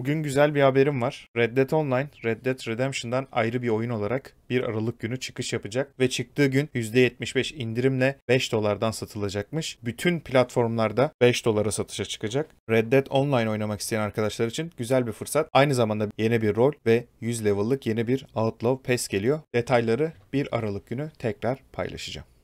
Bugün güzel bir haberim var. Red Dead Online, Red Dead Redemption'dan ayrı bir oyun olarak 1 Aralık günü çıkış yapacak ve çıktığı gün %75 indirimle 5 dolardan satılacakmış. Bütün platformlarda 5 dolara satışa çıkacak. Red Dead Online oynamak isteyen arkadaşlar için güzel bir fırsat. Aynı zamanda yeni bir rol ve 100 level'lık yeni bir Outlaw Pass geliyor. Detayları 1 Aralık günü tekrar paylaşacağım.